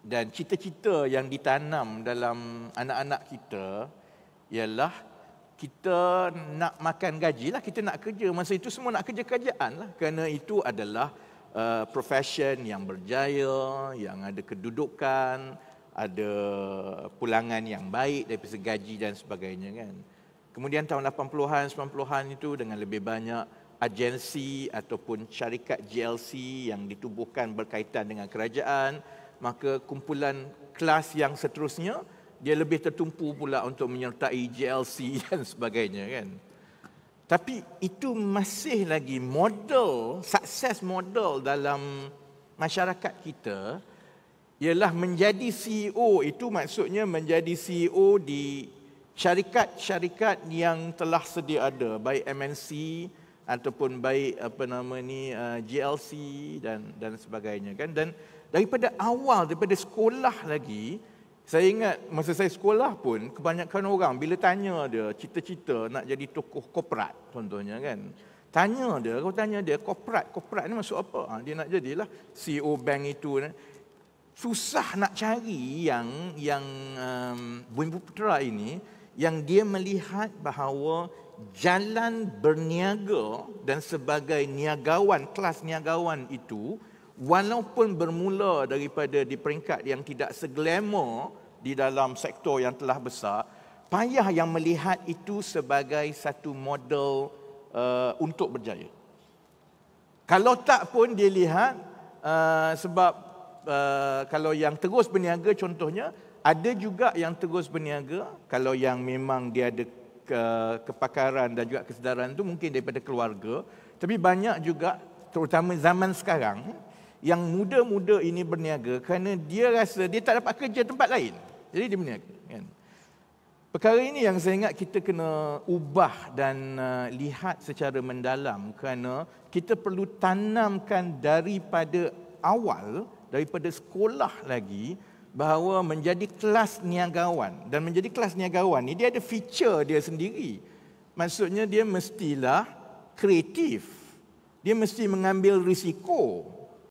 dan cita-cita yang ditanam dalam anak-anak kita ialah kita nak makan gaji lah, kita nak kerja. Masa itu semua nak kerja kerajaan lah. Kerana itu adalah uh, profession yang berjaya, yang ada kedudukan, ada pulangan yang baik dari segi gaji dan sebagainya kan. Kemudian tahun 80-an, 90-an itu dengan lebih banyak agensi ataupun syarikat GLC yang ditubuhkan berkaitan dengan kerajaan, maka kumpulan kelas yang seterusnya dia lebih tertumpu pula untuk menyertai JLC dan sebagainya kan. Tapi itu masih lagi model, sukses model dalam masyarakat kita ialah menjadi CEO itu maksudnya menjadi CEO di syarikat-syarikat yang telah sedia ada baik MNC ataupun baik apa nama ni JLC uh, dan dan sebagainya kan dan daripada awal daripada sekolah lagi saya ingat masa saya sekolah pun kebanyakan orang bila tanya dia cita-cita nak jadi tokoh korporat contohnya kan tanya dia kalau tanya dia korporat korporat ni maksud apa ha, dia nak jadilah CEO bank itu kan. susah nak cari yang yang um, Bumi Putera ini yang dia melihat bahawa jalan berniaga dan sebagai niagawan kelas niagawan itu walaupun bermula daripada di peringkat yang tidak seglamor di dalam sektor yang telah besar payah yang melihat itu sebagai satu model uh, untuk berjaya kalau tak pun dia lihat uh, sebab uh, kalau yang terus berniaga contohnya ada juga yang terus berniaga kalau yang memang dia ada ke, kepakaran dan juga kesedaran tu mungkin daripada keluarga tapi banyak juga terutama zaman sekarang yang muda-muda ini berniaga kerana dia rasa dia tak dapat kerja tempat lain. Jadi dia berniaga. Kan? Perkara ini yang saya ingat kita kena ubah dan uh, lihat secara mendalam kerana kita perlu tanamkan daripada awal, daripada sekolah lagi bahawa menjadi kelas niagawan. Dan menjadi kelas niagawan ini dia ada feature dia sendiri. Maksudnya dia mestilah kreatif. Dia mesti mengambil risiko.